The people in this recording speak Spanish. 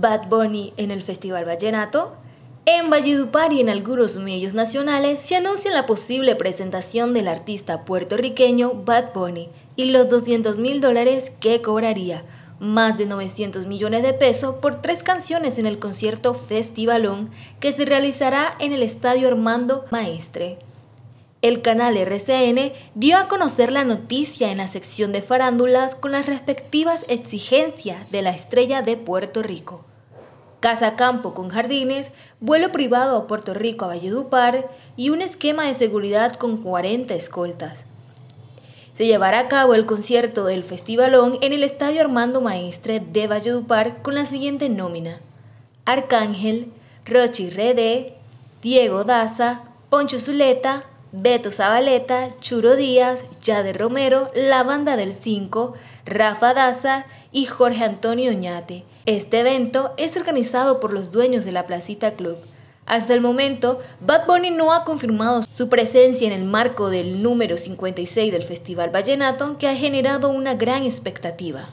Bad Bunny en el Festival Vallenato, en Valledupar y en algunos medios nacionales se anuncia la posible presentación del artista puertorriqueño Bad Bunny y los 200 mil dólares que cobraría, más de 900 millones de pesos por tres canciones en el concierto Festivalón que se realizará en el Estadio Armando Maestre. El canal RCN dio a conocer la noticia en la sección de farándulas con las respectivas exigencias de la estrella de Puerto Rico casa campo con jardines, vuelo privado a Puerto Rico a Valledupar y un esquema de seguridad con 40 escoltas. Se llevará a cabo el concierto del Festivalón en el Estadio Armando Maestre de Valledupar con la siguiente nómina. Arcángel, Rochi Redé, Diego Daza, Poncho Zuleta, Beto Zabaleta, Churo Díaz, Yade Romero, La Banda del 5, Rafa Daza y Jorge Antonio Oñate. Este evento es organizado por los dueños de la Placita Club. Hasta el momento, Bad Bunny no ha confirmado su presencia en el marco del número 56 del Festival Vallenato, que ha generado una gran expectativa.